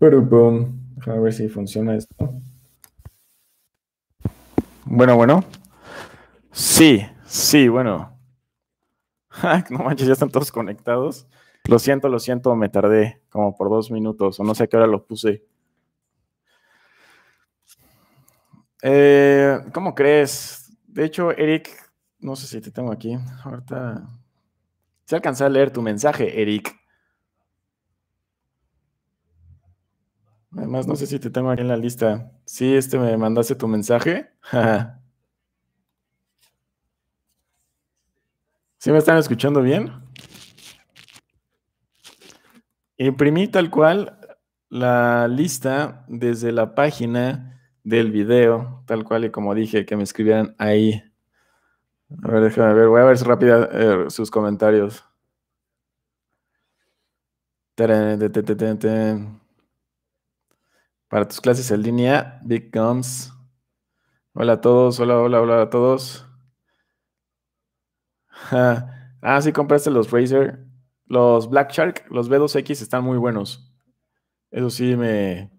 Pero boom. A ver si funciona esto. Bueno, bueno. Sí, sí, bueno. no manches, ya están todos conectados. Lo siento, lo siento, me tardé como por dos minutos o no sé a qué hora lo puse. Eh, ¿Cómo crees? De hecho, Eric, no sé si te tengo aquí. Ahorita. Se alcanza a leer tu mensaje, Eric. Además, no sé si te tengo aquí en la lista. Sí, este me mandaste tu mensaje. ¿Sí me están escuchando bien? Imprimí tal cual la lista desde la página del video, tal cual y como dije, que me escribieran ahí. A ver, déjame ver, voy a ver rápida eh, sus comentarios para tus clases en línea, Big Gums. Hola a todos, hola, hola, hola a todos. Ah, sí, compraste los Razer. Los Black Shark, los B2X están muy buenos. Eso sí me...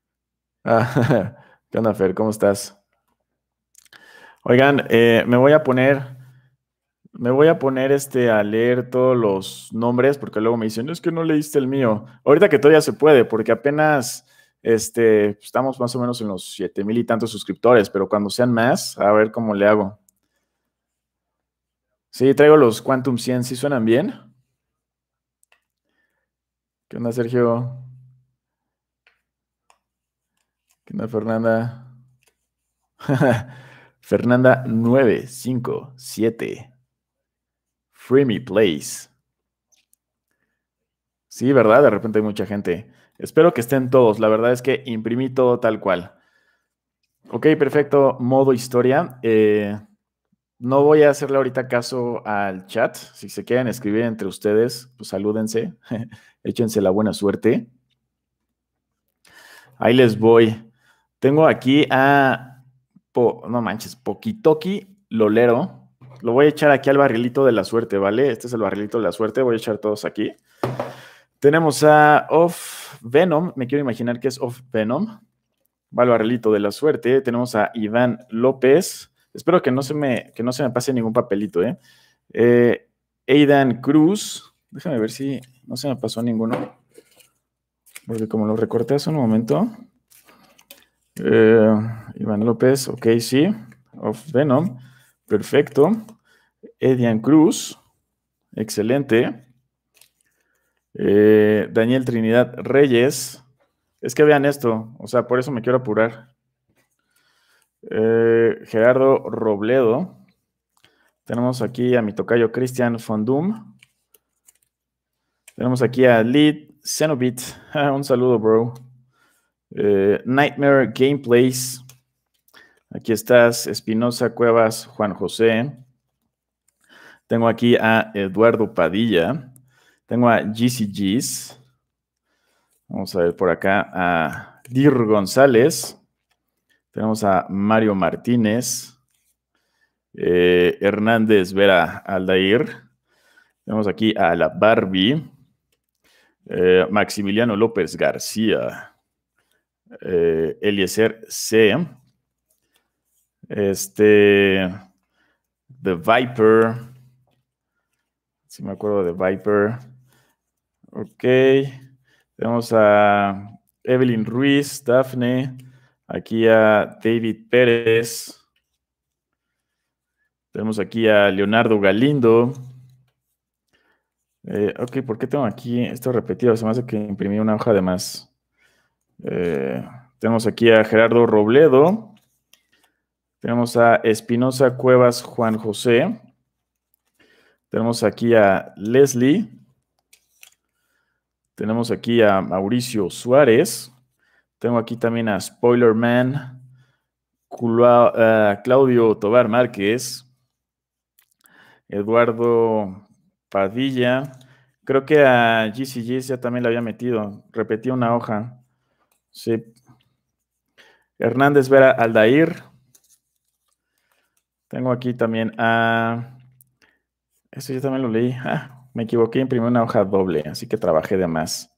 Ah, ¿Qué onda, Fer? ¿Cómo estás? Oigan, eh, me voy a poner... Me voy a poner este a todos los nombres porque luego me dicen, es que no leíste el mío. Ahorita que todavía se puede, porque apenas este, estamos más o menos en los 7,000 mil y tantos suscriptores, pero cuando sean más, a ver cómo le hago. Sí, traigo los Quantum 100, ¿sí suenan bien? ¿Qué onda, Sergio? ¿Qué onda, Fernanda? Fernanda 957. Free me place. Sí, ¿verdad? De repente hay mucha gente. Espero que estén todos. La verdad es que imprimí todo tal cual. Ok, perfecto. Modo historia. Eh, no voy a hacerle ahorita caso al chat. Si se quieren escribir entre ustedes, pues salúdense. Échense la buena suerte. Ahí les voy. Tengo aquí a, no manches, Poquitoki Lolero. Lo voy a echar aquí al barrilito de la suerte, ¿vale? Este es el barrilito de la suerte. Voy a echar todos aquí. Tenemos a Off. Venom, me quiero imaginar que es Of Venom. Valvarlito de la suerte. Tenemos a Iván López. Espero que no se me, que no se me pase ningún papelito, ¿eh? eh Aidan Cruz. Déjame ver si no se me pasó ninguno. Porque como lo recorté hace un momento. Eh, Iván López, ok, sí. Of Venom. Perfecto. Edian Cruz. Excelente. Eh, Daniel Trinidad Reyes. Es que vean esto, o sea, por eso me quiero apurar. Eh, Gerardo Robledo. Tenemos aquí a mi tocayo Cristian Fondum. Tenemos aquí a Lead Zenobit Un saludo, bro. Eh, Nightmare Gameplays. Aquí estás, Espinosa Cuevas, Juan José. Tengo aquí a Eduardo Padilla. Tengo a GCGs. Vamos a ver por acá a Dir González. Tenemos a Mario Martínez. Eh, Hernández Vera Aldair. Tenemos aquí a la Barbie. Eh, Maximiliano López García. Eh, Eliezer C. Este. The Viper. Si me acuerdo de Viper. Ok. Tenemos a Evelyn Ruiz, Dafne. Aquí a David Pérez. Tenemos aquí a Leonardo Galindo. Eh, ok, ¿por qué tengo aquí esto repetido? Se me hace que imprimí una hoja de más. Eh, tenemos aquí a Gerardo Robledo. Tenemos a Espinosa Cuevas Juan José. Tenemos aquí a Leslie. Tenemos aquí a Mauricio Suárez. Tengo aquí también a Spoiler Spoilerman, eh, Claudio Tobar Márquez, Eduardo Padilla. Creo que a GCG ya también la había metido. Repetí una hoja. Sí. Hernández Vera Aldair. Tengo aquí también a. Eso yo también lo leí. Ah, me equivoqué, imprimí una hoja doble, así que trabajé de más.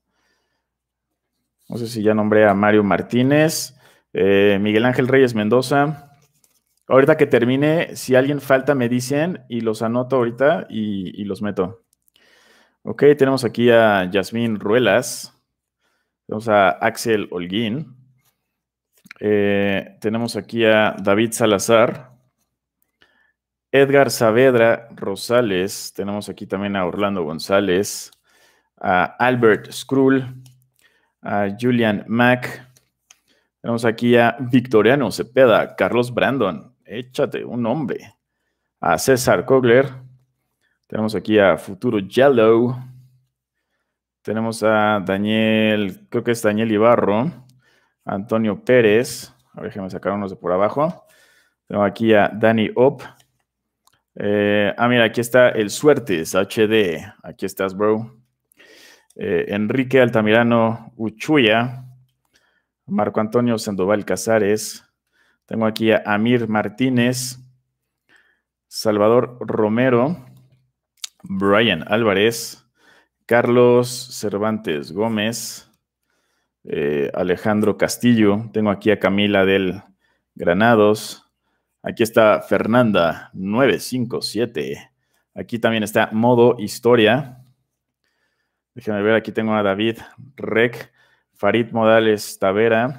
No sé si ya nombré a Mario Martínez, eh, Miguel Ángel Reyes Mendoza. Ahorita que termine, si alguien falta, me dicen y los anoto ahorita y, los meto. Ok, tenemos aquí a Yasmín Ruelas. Tenemos a Axel Holguín. Eh, tenemos aquí a David Salazar. Edgar Saavedra Rosales, tenemos aquí también a Orlando González, a Albert Skrull, a Julian Mack, tenemos aquí a Victoriano Cepeda, Carlos Brandon, échate un nombre, a César Kogler, tenemos aquí a Futuro Yellow, tenemos a Daniel, creo que es Daniel Ibarro, Antonio Pérez, a ver, déjame sacar unos de por abajo. Tenemos aquí a Danny Op, eh, ah, mira, aquí está el Suertes HD. Aquí estás, bro. Eh, Enrique Altamirano Uchuya. Marco Antonio Sandoval Casares. Tengo aquí a Amir Martínez. Salvador Romero. Brian Álvarez. Carlos Cervantes Gómez. Eh, Alejandro Castillo. Tengo aquí a Camila del Granados. Aquí está Fernanda 957. Aquí también está modo historia. Déjenme ver, aquí tengo a David Rec, Farid Modales Tavera,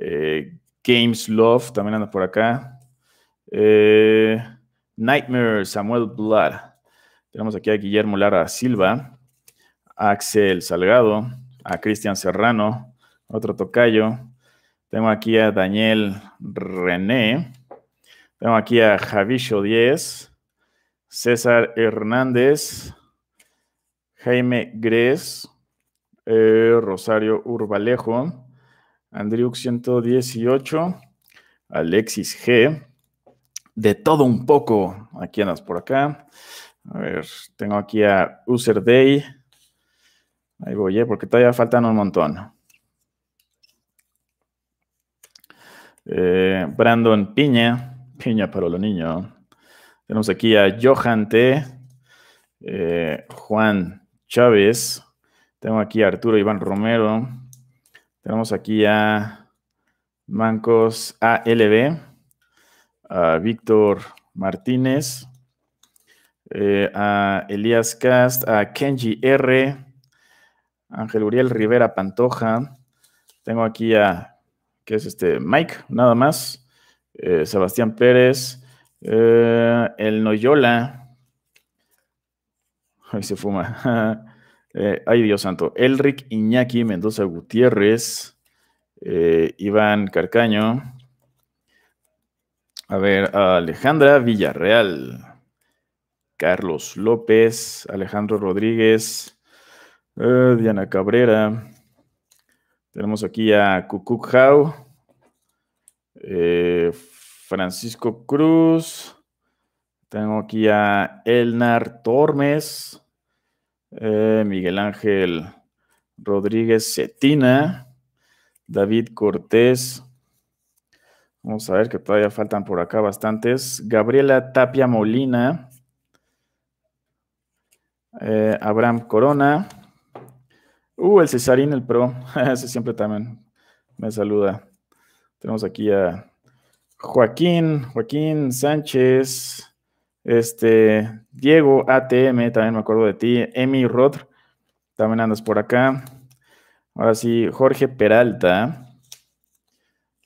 eh, Games Love también anda por acá. Eh, Nightmare Samuel Blood. Tenemos aquí a Guillermo Lara Silva, Axel Salgado, a Cristian Serrano, otro tocayo. Tengo aquí a Daniel René. Tengo aquí a Javillo 10, César Hernández, Jaime Gres, eh, Rosario Urbalejo, Andriuk 118, Alexis G. De todo un poco. Aquí andas por acá. A ver, tengo aquí a User Day. Ahí voy, eh, porque todavía faltan un montón. Eh, Brandon Piña. Piña para los niños, Tenemos aquí a Johan T. Eh, Juan Chávez. Tengo aquí a Arturo Iván Romero. Tenemos aquí a Mancos ALB. A Víctor Martínez. Eh, a Elías Cast. A Kenji R. Ángel Uriel Rivera Pantoja. Tengo aquí a, ¿qué es este? Mike, nada más. Eh, Sebastián Pérez, eh, el Noyola. Ay, se fuma. Eh, ay, Dios santo. Elric Iñaki Mendoza Gutiérrez, Iván Carcaño. A ver, Alejandra Villarreal. Carlos López, Alejandro Rodríguez, Diana Cabrera. Tenemos aquí a Cucuc eh, Francisco Cruz. Tengo aquí a Elnar Tormes. Eh, Miguel Ángel Rodríguez Cetina. David Cortés. Vamos a ver que todavía faltan por acá bastantes. Gabriela Tapia Molina. Eh, Abraham Corona. Uh, el Cesarín, el pro. Ese siempre también me saluda. Tenemos aquí a Joaquín, Joaquín Sánchez, este, Diego ATM, también me acuerdo de ti, Emi Rod, también andas por acá. Ahora sí, Jorge Peralta.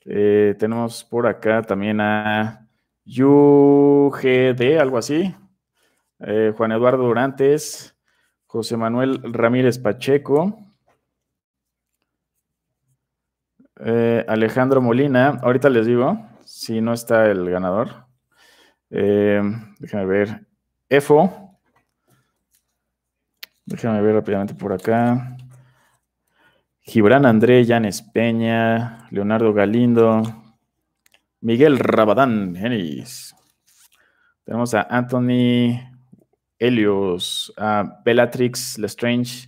Eh, tenemos por acá también a UGD, algo así. Eh, Juan Eduardo Durantes, José Manuel Ramírez Pacheco. Eh, Alejandro Molina, ahorita les digo, si no está el ganador. Eh, déjame ver. EFO. Déjame ver rápidamente por acá. Gibran André, Janes Peña, Leonardo Galindo, Miguel Rabadán, Genis. Tenemos a Anthony Helios, a Bellatrix Lestrange,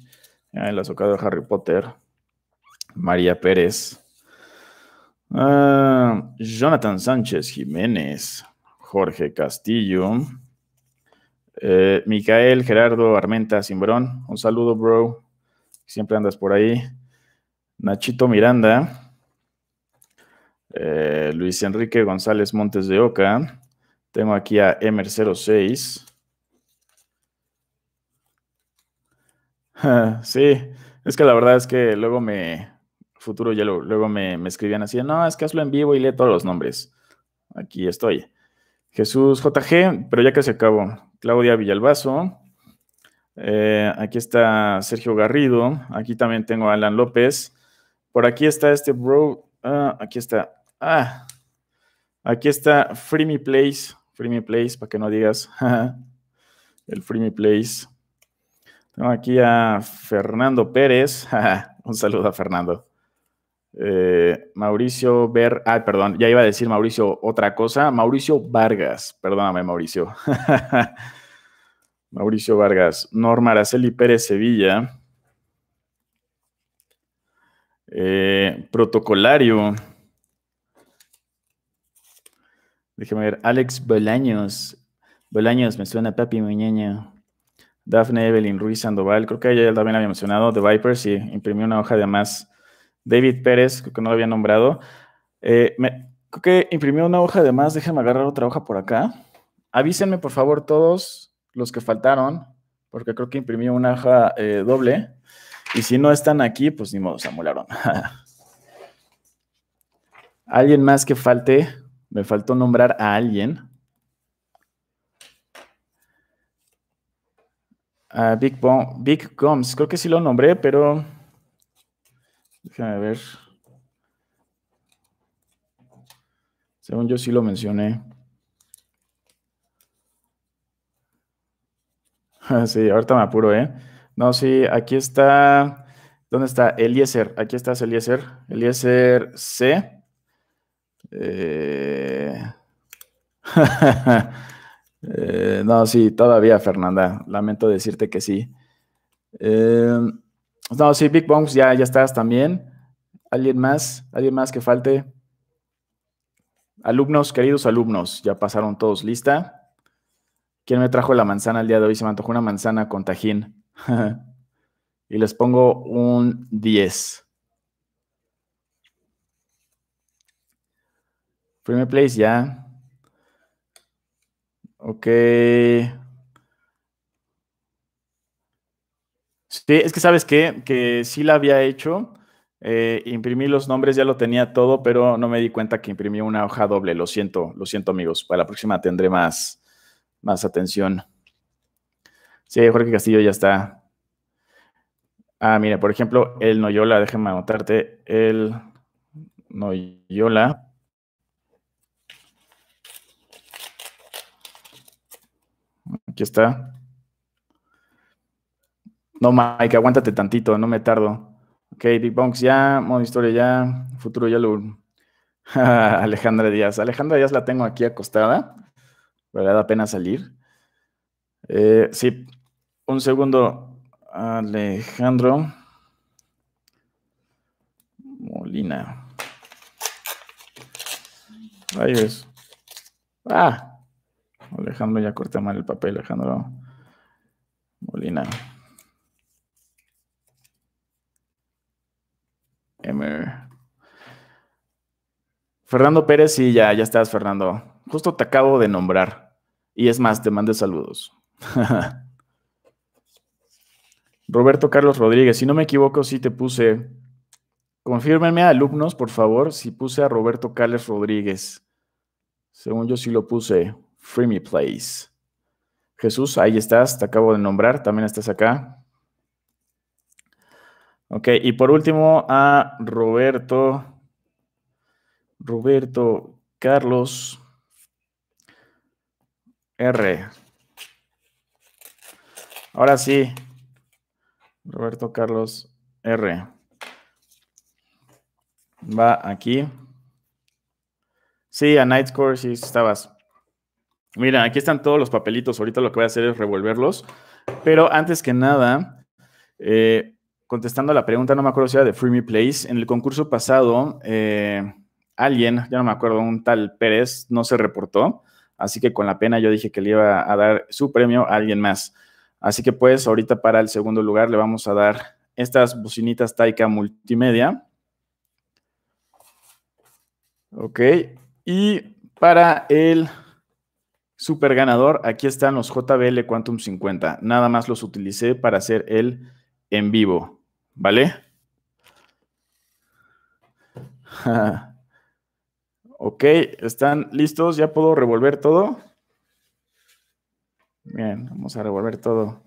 El la de Harry Potter, María Pérez, Ah, Jonathan Sánchez Jiménez, Jorge Castillo, eh, Micael Gerardo Armenta Cimbrón, un saludo, bro. Siempre andas por ahí. Nachito Miranda, eh, Luis Enrique González Montes de Oca. Tengo aquí a Emer06. sí, es que la verdad es que luego me, futuro ya luego me, escribían así, no, es que hazlo en vivo y lee todos los nombres. Aquí estoy. Jesús JG, pero ya casi acabo acabó. Claudia Villalbazo. Eh, aquí está Sergio Garrido. Aquí también tengo a Alan López. Por aquí está este bro. Ah, aquí está. Ah, aquí está Free Me Place. Free Me Place, para que no digas. El Free Me Place. Tengo aquí a Fernando Pérez. Un saludo a Fernando. Eh, Mauricio Ver, ah, perdón, ya iba a decir Mauricio otra cosa. Mauricio Vargas, perdóname, Mauricio. Mauricio Vargas, Norma Araceli Pérez Sevilla. Eh, protocolario. Déjeme ver, Alex Bolaños. Bolaños, me suena papi, mi niña. Daphne Evelyn Ruiz Sandoval, creo que ella también había mencionado, The Vipers, y imprimió una hoja de más David Pérez, creo que no lo había nombrado. Eh, creo que imprimió una hoja de más, Déjenme agarrar otra hoja por acá. Avísenme, por favor, todos los que faltaron, porque creo que imprimió una hoja eh, doble. Y si no están aquí, pues ni modo, se amularon. ¿Alguien más que falte? Me faltó nombrar a alguien. Big, creo que sí lo nombré, pero a ver. Según yo sí lo mencioné. sí, ahorita me apuro, ¿eh? No, sí, aquí está. ¿Dónde está? Eliezer. Aquí estás, Eliezer. Eliezer C. Eh, eh, no, sí, todavía, Fernanda. Lamento decirte que sí. Eh, no, sí, Big Bongs, ya, ya estás también. ¿Alguien más? ¿Alguien más que falte? Alumnos, queridos alumnos, ya pasaron todos lista. ¿Quién me trajo la manzana el día de hoy? Se me antojó una manzana con tajín. y les pongo un 10. Primer place ya. Ok. Sí, es que sabes qué? que sí la había hecho. Eh, imprimí los nombres, ya lo tenía todo, pero no me di cuenta que imprimí una hoja doble. Lo siento, lo siento, amigos. Para la próxima tendré más, más atención. Sí, Jorge Castillo ya está. Ah, mira, por ejemplo, el Noyola, déjenme anotarte. El Noyola. Aquí está. No, Mike, aguántate tantito, no me tardo. Ok, Big Bunks, ya, modo historia ya, futuro ya lo. Alejandra Díaz. Alejandra Díaz la tengo aquí acostada. da pena salir. Eh, sí, un segundo, Alejandro. Molina. Ahí es. Ah, Alejandro ya corta mal el papel, Alejandro. Molina. Fernando Pérez, sí, ya, ya estás, Fernando. Justo te acabo de nombrar. Y es más, te mandé saludos. Roberto Carlos Rodríguez, si no me equivoco, sí te puse. Confírmenme, alumnos, por favor, si puse a Roberto Carlos Rodríguez. Según yo sí lo puse. Free Me Place. Jesús, ahí estás, te acabo de nombrar, también estás acá. Ok, y por último a Roberto, Roberto Carlos R. Ahora sí, Roberto Carlos R. Va aquí. Sí, a Nightcore sí estabas. Mira, aquí están todos los papelitos. Ahorita lo que voy a hacer es revolverlos. Pero antes que nada, eh, contestando a la pregunta, no me acuerdo si era de Free Me Place, en el concurso pasado, eh, alguien, ya no me acuerdo, un tal Pérez, no se reportó. Así que con la pena yo dije que le iba a dar su premio a alguien más. Así que pues ahorita para el segundo lugar le vamos a dar estas bocinitas Taika Multimedia. Ok. Y para el super ganador, aquí están los JBL Quantum 50. Nada más los utilicé para hacer el en vivo. ¿Vale? ok, ¿están listos? ¿Ya puedo revolver todo? Bien, vamos a revolver todo.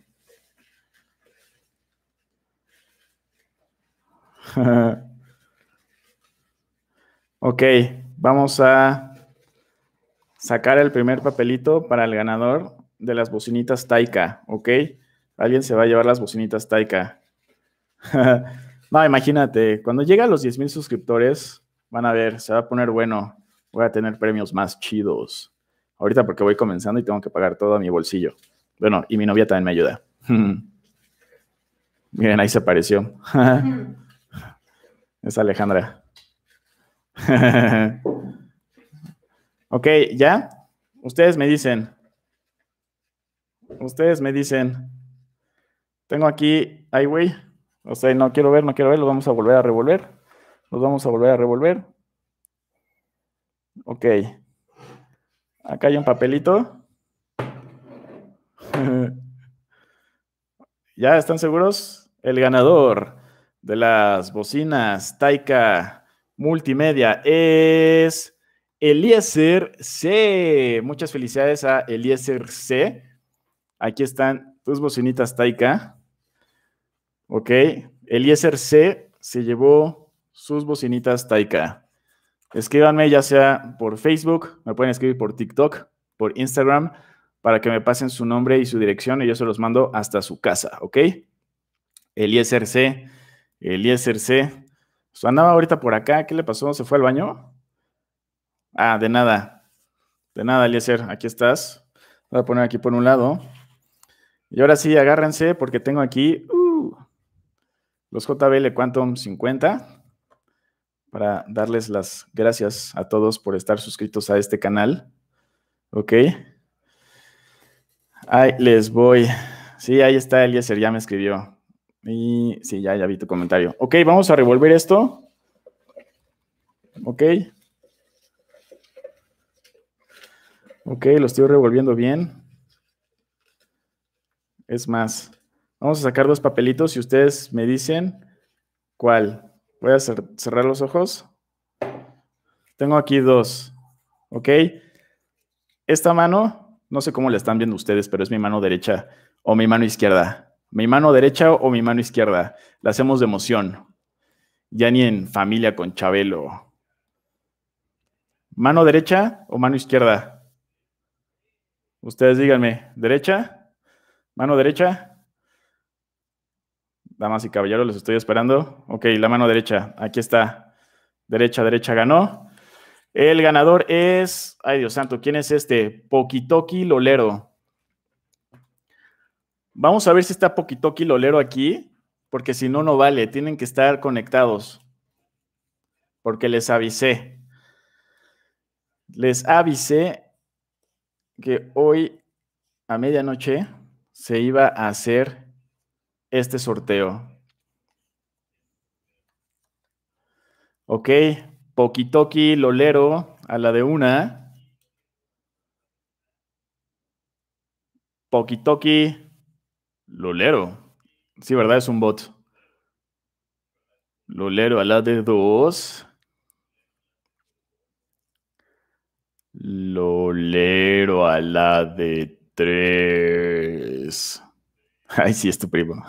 ok, vamos a sacar el primer papelito para el ganador de las bocinitas Taika, ¿ok? Alguien se va a llevar las bocinitas Taika. no, imagínate, cuando llegue a los 10 mil suscriptores, van a ver, se va a poner bueno, voy a tener premios más chidos. Ahorita porque voy comenzando y tengo que pagar todo a mi bolsillo. Bueno, y mi novia también me ayuda. Miren, ahí se apareció. es Alejandra. ok, ¿ya? Ustedes me dicen. Ustedes me dicen. Tengo aquí, ay, güey. O sea, no quiero ver, no quiero ver, los vamos a volver a revolver. Los vamos a volver a revolver. Ok. Acá hay un papelito. ¿Ya están seguros? El ganador de las bocinas Taika Multimedia es Eliezer C. Muchas felicidades a Eliezer C. Aquí están tus bocinitas Taika. Ok, Eliezer C se llevó sus bocinitas Taika. Escríbanme ya sea por Facebook, me pueden escribir por TikTok, por Instagram, para que me pasen su nombre y su dirección y yo se los mando hasta su casa, ¿ok? Eliezer C, Eliezer C. andaba ahorita por acá, ¿qué le pasó? ¿Se fue al baño? Ah, de nada. De nada, Eliezer, aquí estás. Voy a poner aquí por un lado. Y ahora sí, agárrense porque tengo aquí los JBL Quantum 50 para darles las gracias a todos por estar suscritos a este canal. ¿Ok? Ahí les voy. Sí, ahí está Eliezer, ya me escribió. Y sí, ya, ya vi tu comentario. Ok, vamos a revolver esto. Ok. Ok, lo estoy revolviendo bien. Es más, Vamos a sacar dos papelitos y ustedes me dicen cuál. Voy a cerrar los ojos. Tengo aquí dos. ¿Ok? Esta mano, no sé cómo la están viendo ustedes, pero es mi mano derecha o mi mano izquierda. Mi mano derecha o mi mano izquierda. La hacemos de emoción. Ya ni en familia con Chabelo. ¿Mano derecha o mano izquierda? Ustedes díganme, ¿derecha? ¿Mano derecha? damas y caballeros, los estoy esperando. Ok, la mano derecha, aquí está. Derecha, derecha ganó. El ganador es, ay Dios santo, ¿quién es este? Poquitoki Lolero. Vamos a ver si está Poquitoki Lolero aquí, porque si no, no vale. Tienen que estar conectados. Porque les avisé. Les avisé que hoy a medianoche se iba a hacer este sorteo. Ok, Pokitoki Lolero a la de una. Pokitoki Lolero. Sí, ¿verdad? Es un bot. Lolero a la de dos. Lolero a la de tres. Ay, sí, es tu primo.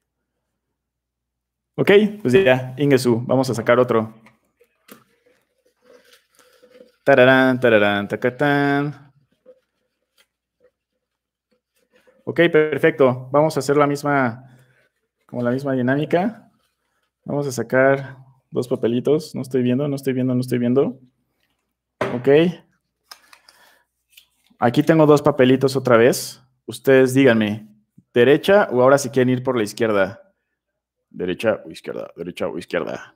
ok, pues ya, Ingesu, vamos a sacar otro. Tararán, tararán, tacatán. Ok, perfecto. Vamos a hacer la misma, como la misma dinámica. Vamos a sacar dos papelitos. No estoy viendo, no estoy viendo, no estoy viendo. Ok. Aquí tengo dos papelitos otra vez. Ustedes díganme, ¿derecha o ahora si quieren ir por la izquierda? Derecha o izquierda, derecha o izquierda.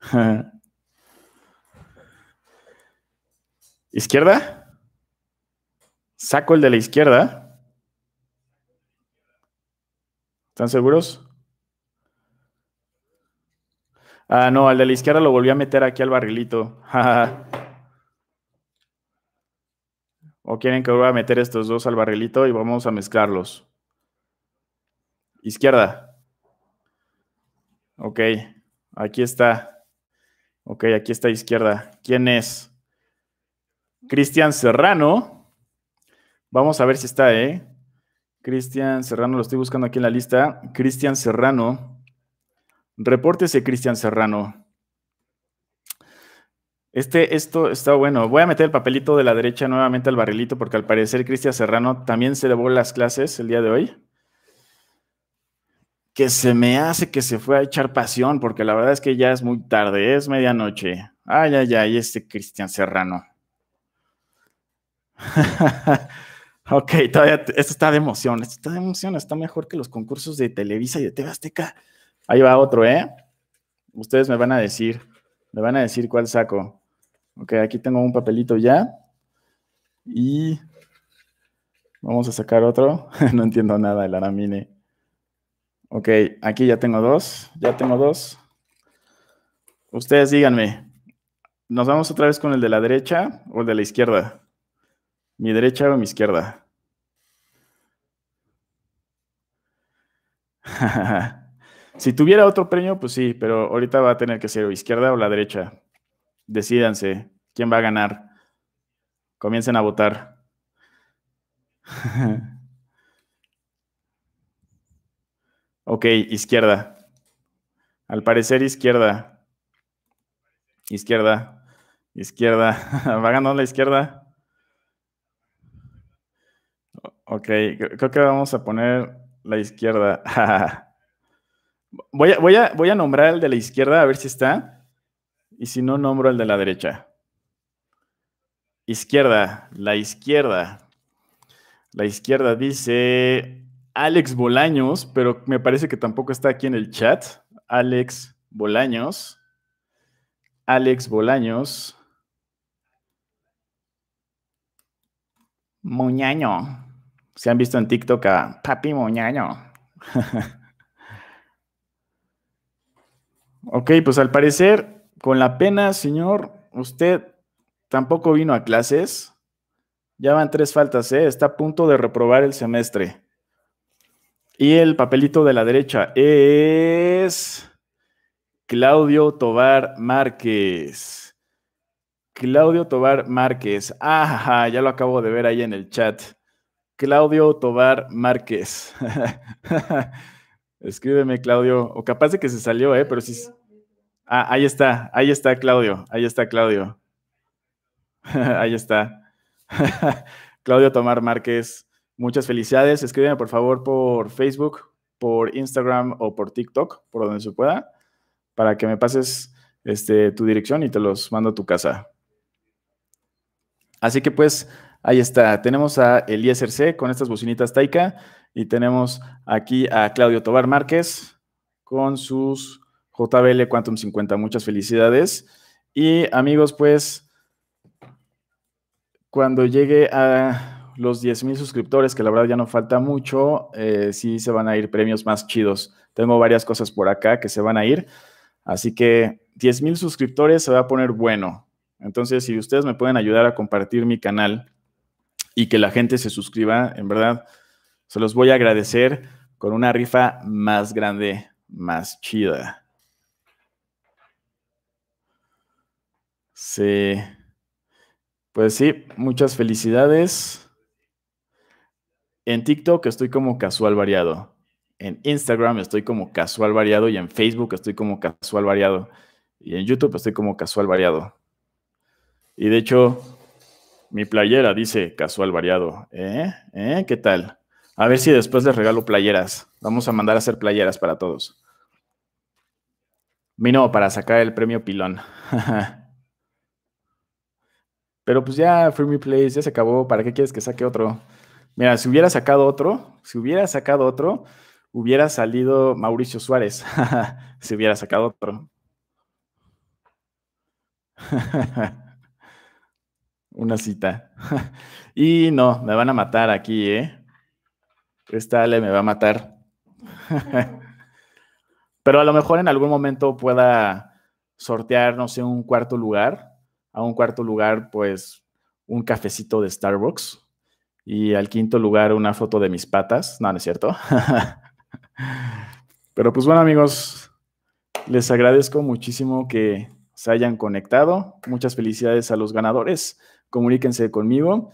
¿Izquierda? ¿Saco el de la izquierda? ¿Están seguros? Ah, no, al de la izquierda lo volví a meter aquí al barrilito. ¿O quieren que vuelva a meter estos dos al barrilito y vamos a mezclarlos? Izquierda. Ok, aquí está. Ok, aquí está izquierda. ¿Quién es? Cristian Serrano. Vamos a ver si está, ¿eh? Cristian Serrano, lo estoy buscando aquí en la lista. Cristian Serrano. Repórtese, Cristian Serrano. Este, esto está bueno. Voy a meter el papelito de la derecha nuevamente al barrilito porque al parecer Cristian Serrano también se llevó las clases el día de hoy. Que se me hace que se fue a echar pasión porque la verdad es que ya es muy tarde, es medianoche. Ay, ay, ay, este Cristian Serrano. ok, todavía esto está de emoción, esto está de emoción, está mejor que los concursos de Televisa y de TV Azteca. Ahí va otro, ¿eh? Ustedes me van a decir, me van a decir cuál saco. Ok, aquí tengo un papelito ya. Y vamos a sacar otro. no entiendo nada el aramine. Ok, aquí ya tengo dos. Ya tengo dos. Ustedes díganme, ¿nos vamos otra vez con el de la derecha o el de la izquierda? ¿Mi derecha o mi izquierda? si tuviera otro premio, pues sí, pero ahorita va a tener que ser izquierda o la derecha. Decídanse quién va a ganar. Comiencen a votar. ok, izquierda. Al parecer izquierda. Izquierda. Izquierda. ¿Va ganando la izquierda? Ok, creo que vamos a poner la izquierda. voy, a, voy, a, voy a nombrar el de la izquierda a ver si está. Y si no, nombro el de la derecha. Izquierda, la izquierda. La izquierda dice Alex Bolaños, pero me parece que tampoco está aquí en el chat. Alex Bolaños. Alex Bolaños. Muñaño. Se han visto en TikTok a Papi Moñaño. ok, pues al parecer con la pena, señor, usted tampoco vino a clases. Ya van tres faltas, ¿eh? Está a punto de reprobar el semestre. Y el papelito de la derecha es Claudio Tobar Márquez. Claudio Tobar Márquez. Ajá, ya lo acabo de ver ahí en el chat. Claudio Tobar Márquez. Escríbeme, Claudio. O capaz de que se salió, ¿eh? Pero sí. Si Ah, ahí está, ahí está Claudio, ahí está Claudio. ahí está. Claudio Tomar Márquez, muchas felicidades. Escríbeme por favor por Facebook, por Instagram o por TikTok, por donde se pueda, para que me pases este, tu dirección y te los mando a tu casa. Así que pues ahí está. Tenemos a Elías C con estas bocinitas Taika y tenemos aquí a Claudio Tomar Márquez con sus JBL Quantum 50, muchas felicidades. Y amigos, pues cuando llegue a los 10.000 suscriptores, que la verdad ya no falta mucho, eh, sí se van a ir premios más chidos. Tengo varias cosas por acá que se van a ir. Así que 10.000 suscriptores se va a poner bueno. Entonces, si ustedes me pueden ayudar a compartir mi canal y que la gente se suscriba, en verdad, se los voy a agradecer con una rifa más grande, más chida. Sí. Pues sí, muchas felicidades. En TikTok estoy como casual variado. En Instagram estoy como casual variado y en Facebook estoy como casual variado. Y en YouTube estoy como casual variado. Y de hecho, mi playera dice casual variado. ¿Eh? ¿Eh? ¿Qué tal? A ver si después les regalo playeras. Vamos a mandar a hacer playeras para todos. Mino para sacar el premio pilón. Pero pues ya Free Me Place ya se acabó, ¿para qué quieres que saque otro? Mira, si hubiera sacado otro, si hubiera sacado otro, hubiera salido Mauricio Suárez, si hubiera sacado otro. Una cita. y no, me van a matar aquí, ¿eh? Esta Ale me va a matar. Pero a lo mejor en algún momento pueda sortear, no sé, un cuarto lugar a un cuarto lugar, pues un cafecito de Starbucks. Y al quinto lugar, una foto de mis patas. No, no es cierto. Pero pues bueno, amigos, les agradezco muchísimo que se hayan conectado. Muchas felicidades a los ganadores. Comuníquense conmigo.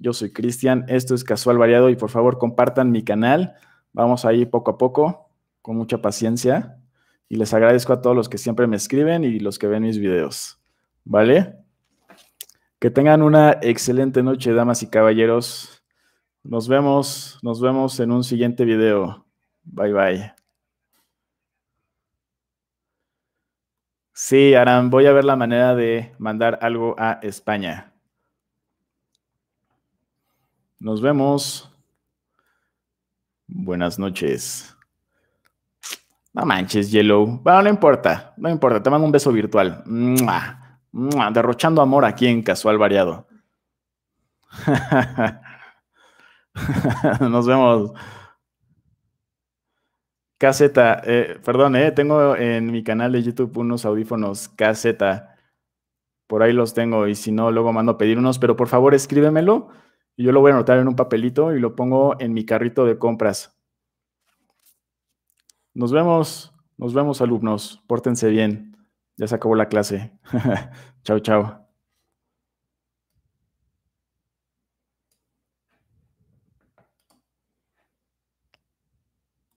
Yo soy Cristian. Esto es Casual Variado y por favor compartan mi canal. Vamos ahí poco a poco, con mucha paciencia. Y les agradezco a todos los que siempre me escriben y los que ven mis videos. ¿Vale? Que tengan una excelente noche, damas y caballeros. Nos vemos, nos vemos en un siguiente video. Bye bye. Sí, Aram, voy a ver la manera de mandar algo a España. Nos vemos. Buenas noches. No manches, Yellow. Bueno, no importa, no importa. Te mando un beso virtual derrochando amor aquí en Casual Variado. Nos vemos. Caseta, eh, perdón, eh, tengo en mi canal de YouTube unos audífonos KZ. Por ahí los tengo y si no, luego mando a pedir unos, pero por favor escríbemelo y yo lo voy a anotar en un papelito y lo pongo en mi carrito de compras. Nos vemos, nos vemos alumnos, pórtense bien. Ya se acabó la clase. chao, chao.